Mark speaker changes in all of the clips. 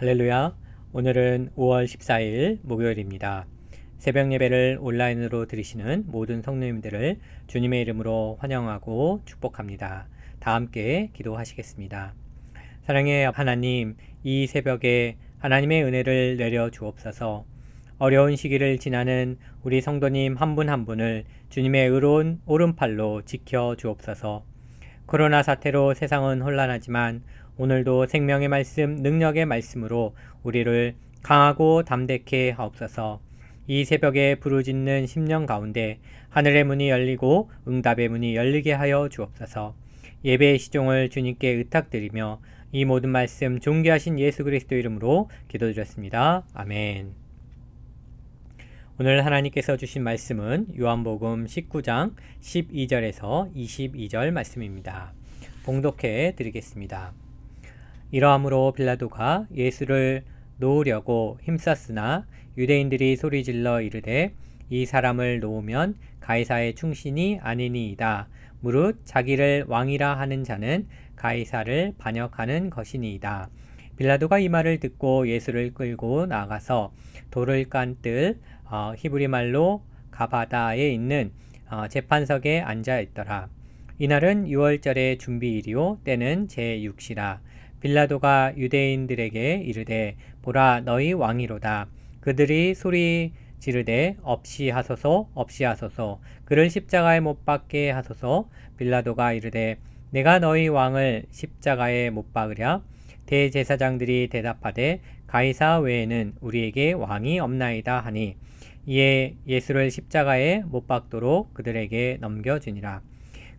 Speaker 1: 할렐루야. 오늘은 5월 14일 목요일입니다. 새벽 예배를 온라인으로 들으시는 모든 성도님들을 주님의 이름으로 환영하고 축복합니다. 다 함께 기도하시겠습니다. 사랑의 하나님, 이 새벽에 하나님의 은혜를 내려 주옵소서. 어려운 시기를 지나는 우리 성도님 한 분한 한 분을 주님의 의로운 오른팔로 지켜 주옵소서. 코로나 사태로 세상은 혼란하지만 오늘도 생명의 말씀, 능력의 말씀으로 우리를 강하고 담대케 하옵소서. 이 새벽에 부르짖는 심령 가운데 하늘의 문이 열리고 응답의 문이 열리게 하여 주옵소서. 예배의 시종을 주님께 의탁드리며 이 모든 말씀 존귀하신 예수 그리스도 이름으로 기도드렸습니다. 아멘. 오늘 하나님께서 주신 말씀은 요한복음 19장 12절에서 22절 말씀입니다. 봉독해 드리겠습니다. 이러함으로 빌라도가 예수를 놓으려고 힘썼으나 유대인들이 소리질러 이르되 이 사람을 놓으면 가이사의 충신이 아니니이다. 무릇 자기를 왕이라 하는 자는 가이사를 반역하는 것이니이다. 빌라도가 이 말을 듣고 예수를 끌고 나가서 돌을 깐뜰 어, 히브리 말로 가바다에 있는 어, 재판석에 앉아 있더라. 이날은 6월절의 준비일이요 때는 제6시라. 빌라도가 유대인들에게 이르되 보라 너희 왕이로다. 그들이 소리 지르되 없이 하소서 없이 하소서 그를 십자가에 못 박게 하소서 빌라도가 이르되 내가 너희 왕을 십자가에 못 박으랴 대제사장들이 대답하되 가이사 외에는 우리에게 왕이 없나이다 하니 이에 예수를 십자가에 못 박도록 그들에게 넘겨주니라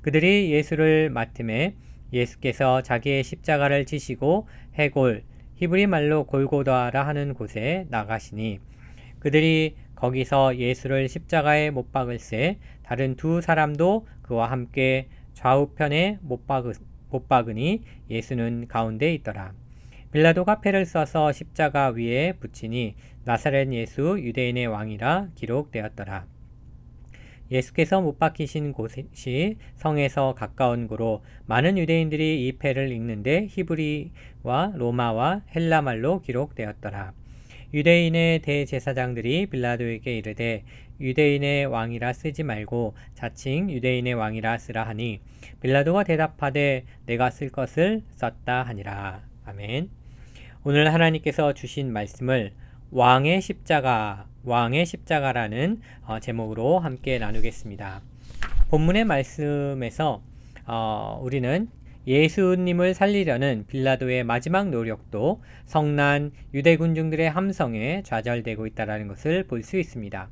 Speaker 1: 그들이 예수를 맡음에 예수께서 자기의 십자가를 지시고 해골, 히브리 말로 골고다라 하는 곳에 나가시니 그들이 거기서 예수를 십자가에 못 박을세 다른 두 사람도 그와 함께 좌우편에 못, 박으, 못 박으니 예수는 가운데 있더라. 빌라도가 패를 써서 십자가 위에 붙이니 나사렛 예수 유대인의 왕이라 기록되었더라. 예수께서 못 박히신 곳이 성에서 가까운 곳으로 많은 유대인들이 이 패를 읽는데 히브리와 로마와 헬라말로 기록되었더라. 유대인의 대제사장들이 빌라도에게 이르되 유대인의 왕이라 쓰지 말고 자칭 유대인의 왕이라 쓰라 하니 빌라도가 대답하되 내가 쓸 것을 썼다 하니라. 아멘. 오늘 하나님께서 주신 말씀을 왕의 십자가, 왕의 십자가라는 어, 제목으로 함께 나누겠습니다. 본문의 말씀에서 어, 우리는 예수님을 살리려는 빌라도의 마지막 노력도 성난 유대 군중들의 함성에 좌절되고 있다는 것을 볼 수 있습니다.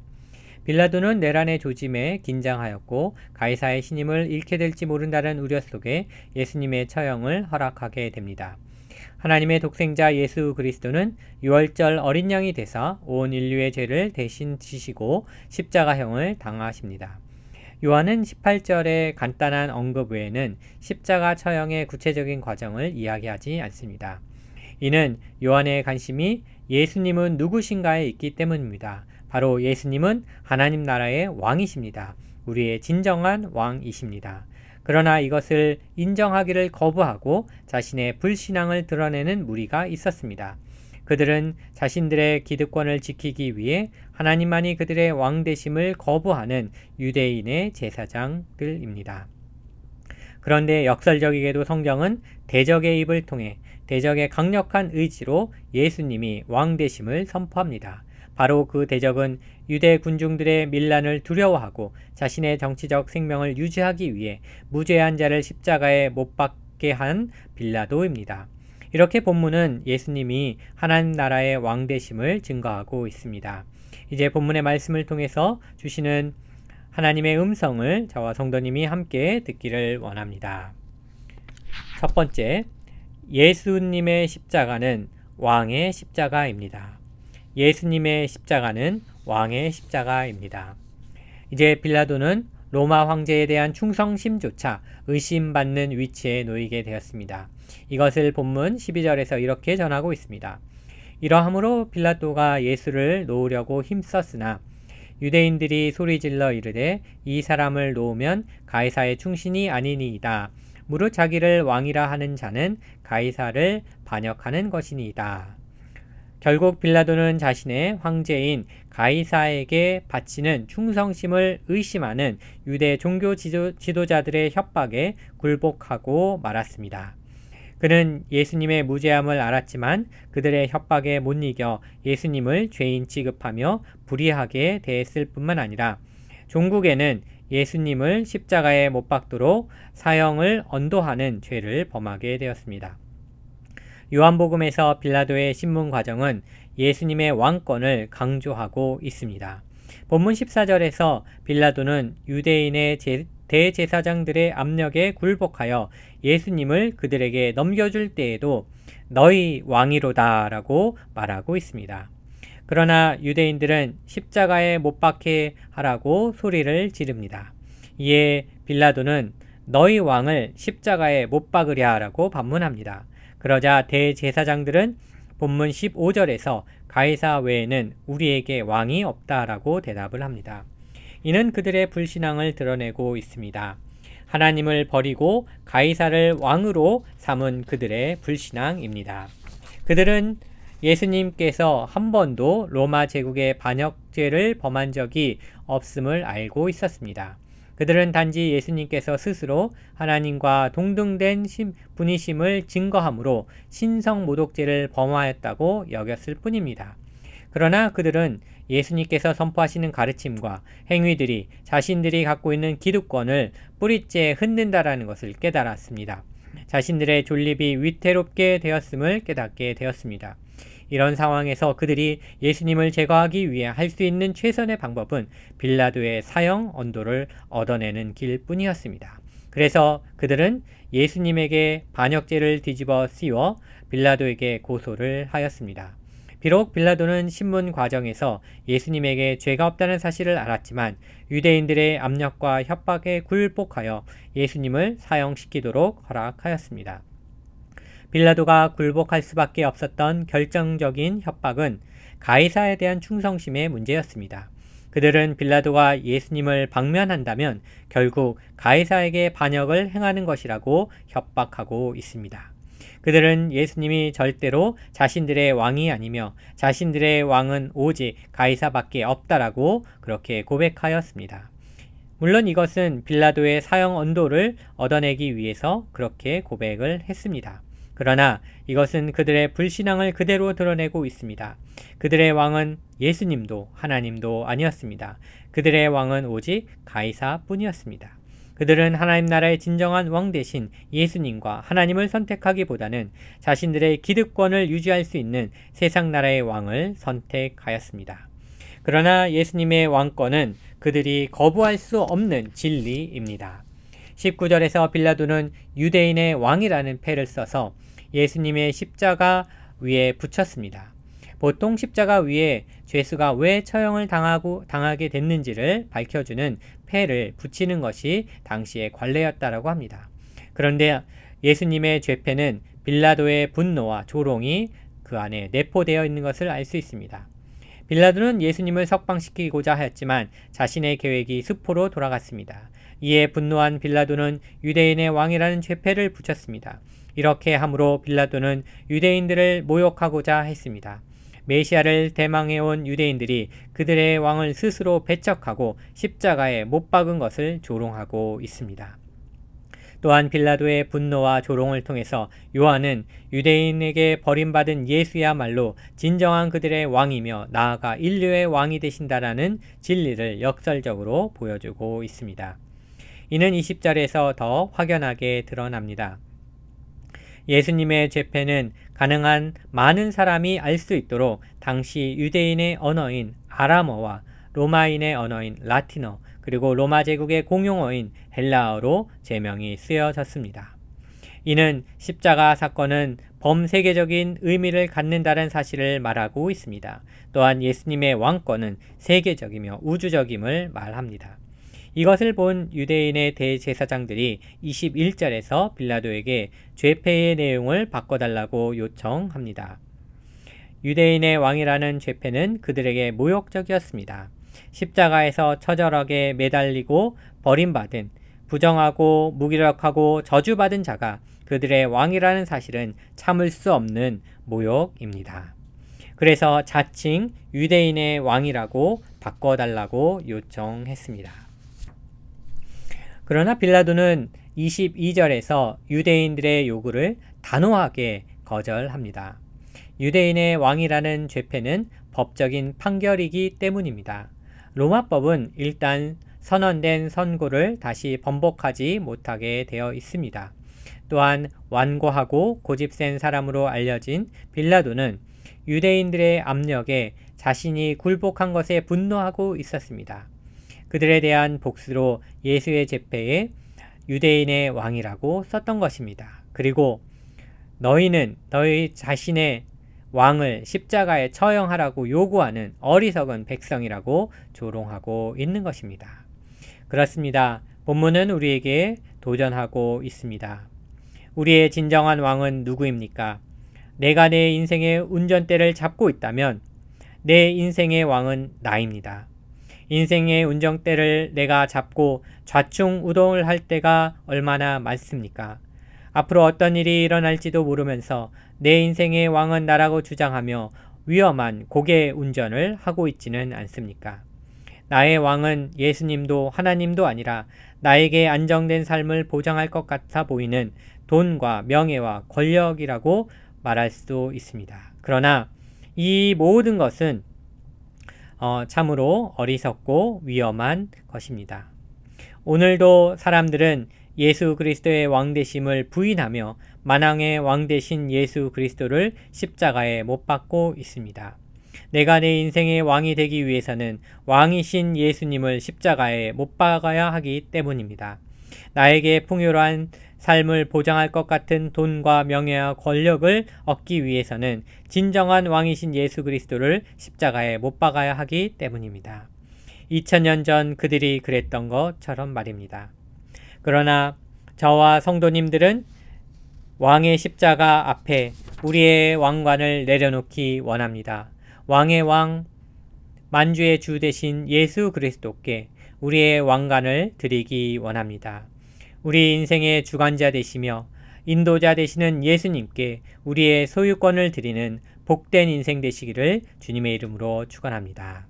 Speaker 1: 빌라도는 내란의 조짐에 긴장하였고 가이사의 신임을 잃게 될지 모른다는 우려 속에 예수님의 처형을 허락하게 됩니다. 하나님의 독생자 예수 그리스도는 유월절 어린 양이 되사 온 인류의 죄를 대신 지시고 십자가형을 당하십니다. 요한은 18절의 간단한 언급 외에는 십자가 처형의 구체적인 과정을 이야기하지 않습니다. 이는 요한의 관심이 예수님은 누구신가에 있기 때문입니다. 바로 예수님은 하나님 나라의 왕이십니다. 우리의 진정한 왕이십니다. 그러나 이것을 인정하기를 거부하고 자신의 불신앙을 드러내는 무리가 있었습니다. 그들은 자신들의 기득권을 지키기 위해 하나님만이 그들의 왕대심을 거부하는 유대인의 제사장들입니다. 그런데 역설적이게도 성경은 대적의 입을 통해 대적의 강력한 의지로 예수님이 왕대심을 선포합니다. 바로 그 대적은 유대 군중들의 밀란을 두려워하고 자신의 정치적 생명을 유지하기 위해 무죄한 자를 십자가에 못 박게 한 빌라도입니다. 이렇게 본문은 예수님이 하나님 나라의 왕 되심을 증거하고 있습니다. 이제 본문의 말씀을 통해서 주시는 하나님의 음성을 저와 성도님이 함께 듣기를 원합니다. 첫 번째, 예수님의 십자가는 왕의 십자가입니다. 예수님의 십자가는 왕의 십자가입니다. 이제 빌라도는 로마 황제에 대한 충성심조차 의심받는 위치에 놓이게 되었습니다. 이것을 본문 12절에서 이렇게 전하고 있습니다. 이러함으로 빌라도가 예수를 놓으려고 힘썼으나 유대인들이 소리질러 이르되 이 사람을 놓으면 가이사의 충신이 아니니이다. 무릇 자기를 왕이라 하는 자는 가이사를 반역하는 것이니이다. 결국 빌라도는 자신의 황제인 가이사에게 바치는 충성심을 의심하는 유대 종교 지도, 지도자들의 협박에 굴복하고 말았습니다. 그는 예수님의 무죄함을 알았지만 그들의 협박에 못 이겨 예수님을 죄인 취급하며 불의하게 대했을 뿐만 아니라 종국에는 예수님을 십자가에 못 박도록 사형을 언도하는 죄를 범하게 되었습니다. 요한복음에서 빌라도의 신문 과정은 예수님의 왕권을 강조하고 있습니다. 본문 14절에서 빌라도는 유대인의 제, 대제사장들의 압력에 굴복하여 예수님을 그들에게 넘겨줄 때에도 너희 왕이로다 라고 말하고 있습니다. 그러나 유대인들은 십자가에 못 박게 하라고 소리를 지릅니다. 이에 빌라도는 너희 왕을 십자가에 못 박으랴 라고 반문합니다. 그러자 대제사장들은 본문 15절에서 가이사 외에는 우리에게 왕이 없다라고 대답을 합니다. 이는 그들의 불신앙을 드러내고 있습니다. 하나님을 버리고 가이사를 왕으로 삼은 그들의 불신앙입니다. 그들은 예수님께서 한 번도 로마 제국의 반역죄를 범한 적이 없음을 알고 있었습니다. 그들은 단지 예수님께서 스스로 하나님과 동등된 분이심을 증거함으로 신성 모독죄를 범하였다고 여겼을 뿐입니다. 그러나 그들은 예수님께서 선포하시는 가르침과 행위들이 자신들이 갖고 있는 기득권을 뿌리째 흔든다라는 것을 깨달았습니다. 자신들의 존립이 위태롭게 되었음을 깨닫게 되었습니다. 이런 상황에서 그들이 예수님을 제거하기 위해 할 수 있는 최선의 방법은 빌라도의 사형 언도를 얻어내는 길 뿐이었습니다. 그래서 그들은 예수님에게 반역죄를 뒤집어 씌워 빌라도에게 고소를 하였습니다. 비록 빌라도는 신문 과정에서 예수님에게 죄가 없다는 사실을 알았지만 유대인들의 압력과 협박에 굴복하여 예수님을 사형시키도록 허락하였습니다. 빌라도가 굴복할 수밖에 없었던 결정적인 협박은 가이사에 대한 충성심의 문제였습니다. 그들은 빌라도가 예수님을 방면한다면 결국 가이사에게 반역을 행하는 것이라고 협박하고 있습니다. 그들은 예수님이 절대로 자신들의 왕이 아니며 자신들의 왕은 오직 가이사밖에 없다라고 그렇게 고백하였습니다. 물론 이것은 빌라도의 사형 언도를 얻어내기 위해서 그렇게 고백을 했습니다. 그러나 이것은 그들의 불신앙을 그대로 드러내고 있습니다. 그들의 왕은 예수님도 하나님도 아니었습니다. 그들의 왕은 오직 가이사 뿐이었습니다. 그들은 하나님 나라의 진정한 왕 대신 예수님과 하나님을 선택하기보다는 자신들의 기득권을 유지할 수 있는 세상 나라의 왕을 선택하였습니다. 그러나 예수님의 왕권은 그들이 거부할 수 없는 진리입니다. 19절에서 빌라도는 유대인의 왕이라는 패를 써서 예수님의 십자가 위에 붙였습니다. 보통 십자가 위에 죄수가 왜 처형을 당하고 당하게 됐는지를 밝혀주는 패를 붙이는 것이 당시의 관례였다라고 합니다. 그런데 예수님의 죄패는 빌라도의 분노와 조롱이 그 안에 내포되어 있는 것을 알 수 있습니다. 빌라도는 예수님을 석방시키고자 하였지만 자신의 계획이 수포로 돌아갔습니다. 이에 분노한 빌라도는 유대인의 왕이라는 죄패를 붙였습니다. 이렇게 함으로 빌라도는 유대인들을 모욕하고자 했습니다. 메시아를 대망해온 유대인들이 그들의 왕을 스스로 배척하고 십자가에 못 박은 것을 조롱하고 있습니다. 또한 빌라도의 분노와 조롱을 통해서 요한은 유대인에게 버림받은 예수야말로 진정한 그들의 왕이며 나아가 인류의 왕이 되신다라는 진리를 역설적으로 보여주고 있습니다. 이는 20절에서 더 확연하게 드러납니다. 예수님의 재패는 가능한 많은 사람이 알 수 있도록 당시 유대인의 언어인 아람어와 로마인의 언어인 라틴어 그리고 로마 제국의 공용어인 헬라어로 제명이 쓰여졌습니다. 이는 십자가 사건은 범세계적인 의미를 갖는다는 사실을 말하고 있습니다. 또한 예수님의 왕권은 세계적이며 우주적임을 말합니다. 이것을 본 유대인의 대제사장들이 21절에서 빌라도에게 죄패의 내용을 바꿔달라고 요청합니다. 유대인의 왕이라는 죄패는 그들에게 모욕적이었습니다. 십자가에서 처절하게 매달리고 버림받은 부정하고 무기력하고 저주받은 자가 그들의 왕이라는 사실은 참을 수 없는 모욕입니다. 그래서 자칭 유대인의 왕이라고 바꿔달라고 요청했습니다. 그러나 빌라도는 22절에서 유대인들의 요구를 단호하게 거절합니다. 유대인의 왕이라는 죄패는 법적인 판결이기 때문입니다. 로마법은 일단 선언된 선고를 다시 번복하지 못하게 되어 있습니다. 또한 완고하고 고집 센 사람으로 알려진 빌라도는 유대인들의 압력에 자신이 굴복한 것에 분노하고 있었습니다. 그들에 대한 복수로 예수의 제패에 유대인의 왕이라고 썼던 것입니다. 그리고 너희는 너희 자신의 왕을 십자가에 처형하라고 요구하는 어리석은 백성이라고 조롱하고 있는 것입니다. 그렇습니다. 본문은 우리에게 도전하고 있습니다. 우리의 진정한 왕은 누구입니까? 내가 내 인생의 운전대를 잡고 있다면 내 인생의 왕은 나입니다. 인생의 운정대를 내가 잡고 좌충우동을 할 때가 얼마나 많습니까? 앞으로 어떤 일이 일어날지도 모르면서 내 인생의 왕은 나라고 주장하며 위험한 고개 운전을 하고 있지는 않습니까? 나의 왕은 예수님도 하나님도 아니라 나에게 안정된 삶을 보장할 것 같아 보이는 돈과 명예와 권력이라고 말할 수도 있습니다. 그러나 이 모든 것은 어, 참으로 어리석고 위험한 것입니다. 오늘도 사람들은 예수 그리스도의 왕대심을 부인하며 만왕의 왕대신 예수 그리스도를 십자가에 못 박고 있습니다. 내가 내 인생의 왕이 되기 위해서는 왕이신 예수님을 십자가에 못 박아야 하기 때문입니다. 나에게 풍요로운 삶을 보장할 것 같은 돈과 명예와 권력을 얻기 위해서는 진정한 왕이신 예수 그리스도를 십자가에 못 박아야 하기 때문입니다. 2000년 전 그들이 그랬던 것처럼 말입니다. 그러나 저와 성도님들은 왕의 십자가 앞에 우리의 왕관을 내려놓기 원합니다. 왕의 왕, 만주의 주 대신 예수 그리스도께 우리의 왕관을 드리기 원합니다. 우리 인생의 주관자 되시며 인도자 되시는 예수님께 우리의 소유권을 드리는 복된 인생 되시기를 주님의 이름으로 축원합니다.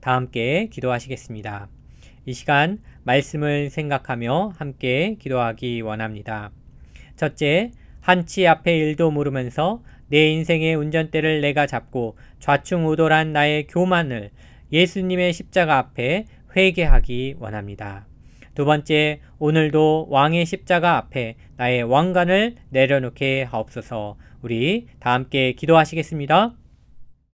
Speaker 1: 다 함께 기도하시겠습니다. 이 시간 말씀을 생각하며 함께 기도하기 원합니다. 첫째, 한치 앞에 일도 모르면서 내 인생의 운전대를 내가 잡고 좌충우돌한 나의 교만을 예수님의 십자가 앞에 회개하기 원합니다. 두 번째, 오늘도 왕의 십자가 앞에 나의 왕관을 내려놓게 하옵소서. 우리 다 함께 기도하시겠습니다.